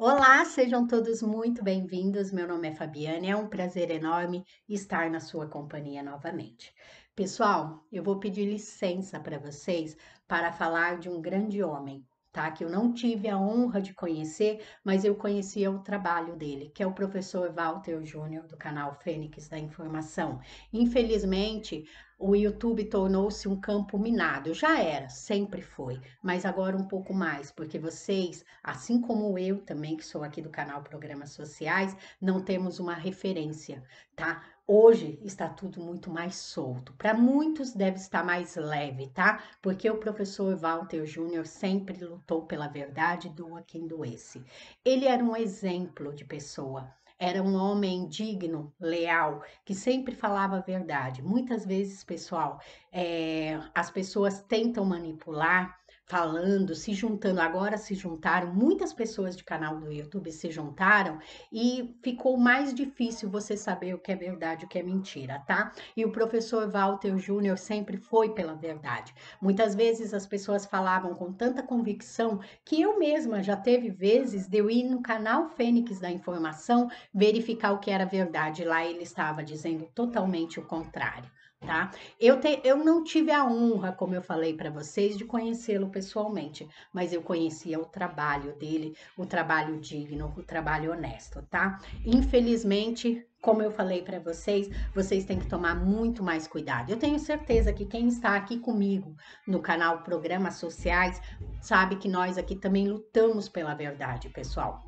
Olá, sejam todos muito bem-vindos. Meu nome é Fabiane, é um prazer enorme estar na sua companhia novamente. Pessoal, eu vou pedir licença para vocês para falar de um grande homem, tá? Que eu não tive a honra de conhecer, mas eu conhecia o trabalho dele, que é o professor Walter Júnior do canal Fênix da Informação. Infelizmente, o YouTube tornou-se um campo minado. Já era, sempre foi, mas agora um pouco mais, porque vocês, assim como eu também, que sou aqui do canal Programas Sociais, não temos uma referência, tá? Hoje está tudo muito mais solto. Para muitos deve estar mais leve, tá? Porque o professor Walter Júnior sempre lutou pela verdade, doa quem doesse. Ele era um exemplo de pessoa era um homem digno, leal, que sempre falava a verdade. Muitas vezes, pessoal, é, as pessoas tentam manipular falando, se juntando, agora se juntaram, muitas pessoas de canal do YouTube se juntaram e ficou mais difícil você saber o que é verdade e o que é mentira, tá? E o professor Walter Júnior sempre foi pela verdade. Muitas vezes as pessoas falavam com tanta convicção que eu mesma já teve vezes de eu ir no canal Fênix da Informação verificar o que era verdade, lá ele estava dizendo totalmente o contrário tá? Eu, te, eu não tive a honra, como eu falei para vocês, de conhecê-lo pessoalmente, mas eu conhecia o trabalho dele, o trabalho digno, o trabalho honesto, tá? Infelizmente, como eu falei para vocês, vocês têm que tomar muito mais cuidado. Eu tenho certeza que quem está aqui comigo no canal Programas Sociais sabe que nós aqui também lutamos pela verdade, pessoal.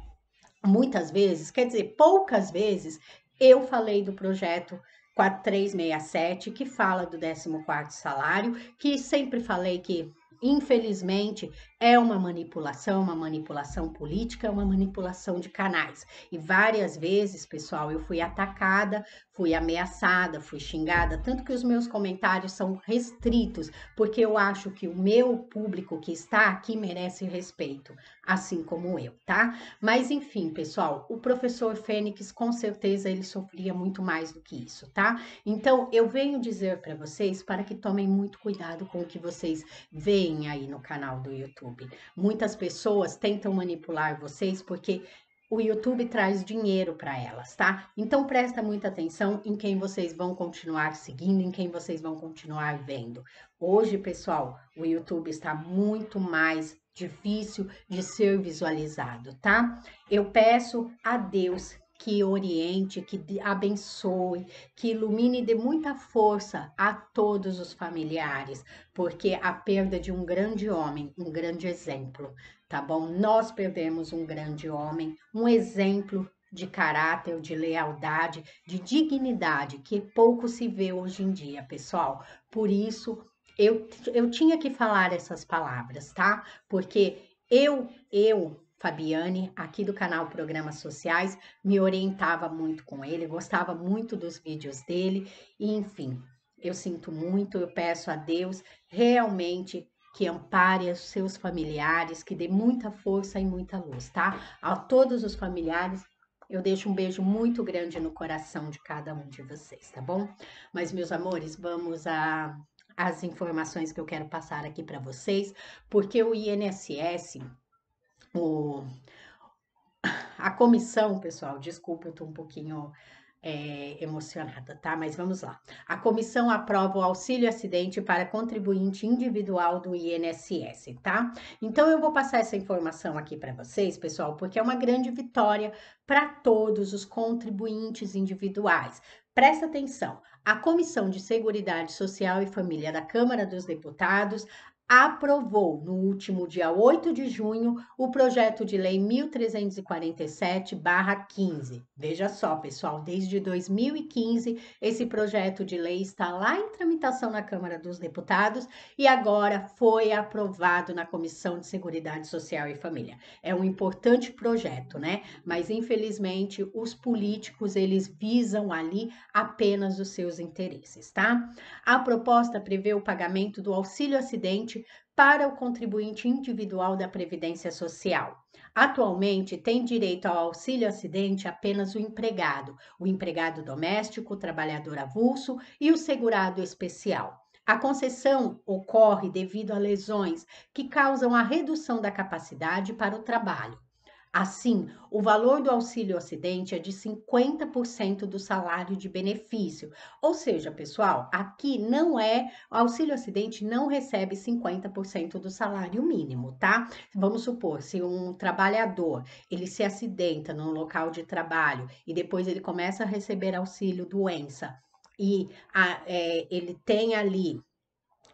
Muitas vezes, quer dizer, poucas vezes, eu falei do projeto 4367, que fala do 14 salário, que sempre falei que, infelizmente, é uma manipulação, uma manipulação política, é uma manipulação de canais. E várias vezes, pessoal, eu fui atacada, fui ameaçada, fui xingada, tanto que os meus comentários são restritos, porque eu acho que o meu público que está aqui merece respeito, assim como eu, tá? Mas enfim, pessoal, o professor Fênix com certeza ele sofria muito mais do que isso, tá? Então, eu venho dizer para vocês para que tomem muito cuidado com o que vocês veem aí no canal do YouTube YouTube. Muitas pessoas tentam manipular vocês porque o YouTube traz dinheiro para elas, tá? Então presta muita atenção em quem vocês vão continuar seguindo, em quem vocês vão continuar vendo. Hoje, pessoal, o YouTube está muito mais difícil de ser visualizado, tá? Eu peço a Deus que oriente, que abençoe, que ilumine e dê muita força a todos os familiares, porque a perda de um grande homem, um grande exemplo, tá bom? Nós perdemos um grande homem, um exemplo de caráter, de lealdade, de dignidade, que pouco se vê hoje em dia, pessoal. Por isso, eu, eu tinha que falar essas palavras, tá? Porque eu, eu Fabiane, aqui do canal Programas Sociais, me orientava muito com ele, gostava muito dos vídeos dele, e, enfim, eu sinto muito, eu peço a Deus realmente que ampare os seus familiares, que dê muita força e muita luz, tá? A todos os familiares, eu deixo um beijo muito grande no coração de cada um de vocês, tá bom? Mas, meus amores, vamos a as informações que eu quero passar aqui para vocês, porque o INSS o, a comissão, pessoal, desculpa, eu estou um pouquinho é, emocionada, tá? Mas vamos lá. A comissão aprova o auxílio acidente para contribuinte individual do INSS, tá? Então eu vou passar essa informação aqui para vocês, pessoal, porque é uma grande vitória para todos os contribuintes individuais. Presta atenção. A Comissão de Seguridade Social e Família da Câmara dos Deputados aprovou, no último dia 8 de junho, o projeto de lei 1347-15. Veja só, pessoal, desde 2015 esse projeto de lei está lá em tramitação na Câmara dos Deputados e agora foi aprovado na Comissão de Seguridade Social e Família. É um importante projeto, né? Mas infelizmente os políticos eles visam ali apenas os seus interesses, tá? A proposta prevê o pagamento do auxílio acidente para o contribuinte individual da Previdência Social. Atualmente, tem direito ao auxílio acidente apenas o empregado, o empregado doméstico, o trabalhador avulso e o segurado especial. A concessão ocorre devido a lesões que causam a redução da capacidade para o trabalho. Assim, o valor do auxílio acidente é de 50% do salário de benefício. Ou seja, pessoal, aqui não é, o auxílio acidente não recebe 50% do salário mínimo, tá? Vamos supor, se um trabalhador, ele se acidenta num local de trabalho e depois ele começa a receber auxílio doença, e a, é, ele tem ali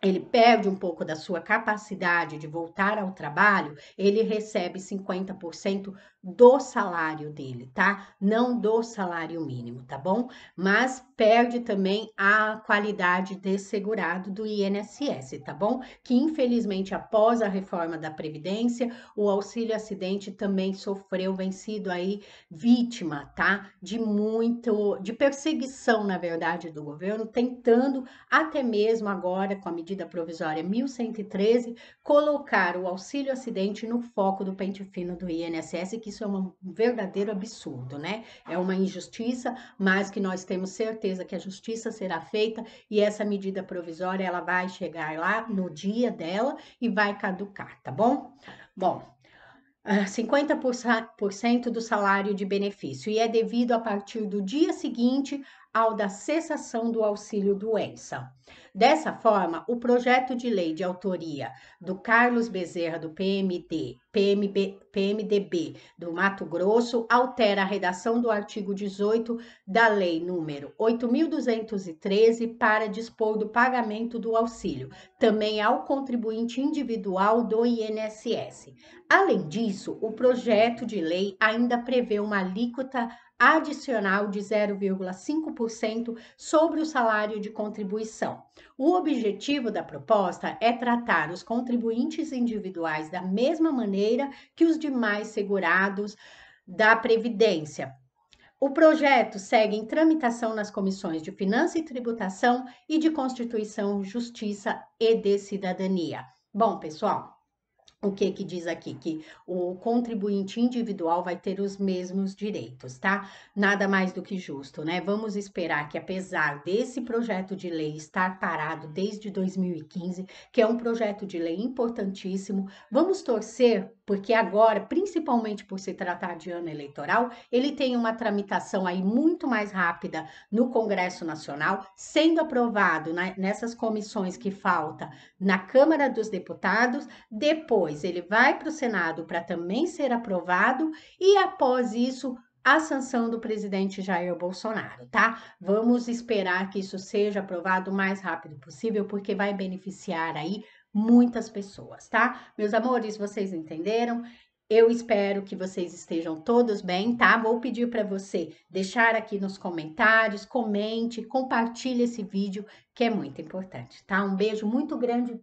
ele perde um pouco da sua capacidade de voltar ao trabalho, ele recebe 50% do salário dele, tá? Não do salário mínimo, tá bom? Mas perde também a qualidade de segurado do INSS, tá bom? Que infelizmente após a reforma da previdência, o auxílio acidente também sofreu vencido aí vítima, tá? De muito de perseguição, na verdade, do governo, tentando até mesmo agora com a medida provisória 1113, colocar o auxílio acidente no foco do pente fino do INSS, que isso é um verdadeiro absurdo, né? É uma injustiça, mas que nós temos certeza que a justiça será feita e essa medida provisória ela vai chegar lá no dia dela e vai caducar, tá bom? Bom, 50% ah, do salário de benefício e é devido a partir do dia seguinte ao da cessação do auxílio doença. Dessa forma, o projeto de lei de autoria do Carlos Bezerra do PMD, PMB, PMDB do Mato Grosso altera a redação do artigo 18 da lei número 8213 para dispor do pagamento do auxílio, também ao contribuinte individual do INSS. Além disso, o projeto de lei ainda prevê uma alíquota adicional de 0,5% sobre o salário de contribuição. O objetivo da proposta é tratar os contribuintes individuais da mesma maneira que os demais segurados da Previdência, o projeto segue em tramitação nas comissões de Finança e Tributação e de Constituição, Justiça e de Cidadania. Bom, pessoal, o que que diz aqui que o contribuinte individual vai ter os mesmos direitos, tá? Nada mais do que justo, né? Vamos esperar que apesar desse projeto de lei estar parado desde 2015, que é um projeto de lei importantíssimo, vamos torcer porque agora, principalmente por se tratar de ano eleitoral, ele tem uma tramitação aí muito mais rápida no Congresso Nacional, sendo aprovado na, nessas comissões que falta na Câmara dos Deputados, depois ele vai para o Senado para também ser aprovado e após isso a sanção do presidente Jair Bolsonaro, tá? Vamos esperar que isso seja aprovado o mais rápido possível, porque vai beneficiar aí muitas pessoas, tá? Meus amores, vocês entenderam? Eu espero que vocês estejam todos bem, tá? Vou pedir para você deixar aqui nos comentários, comente, compartilhe esse vídeo, que é muito importante, tá? Um beijo muito grande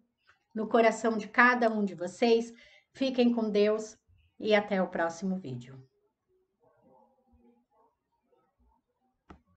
no coração de cada um de vocês. Fiquem com Deus e até o próximo vídeo.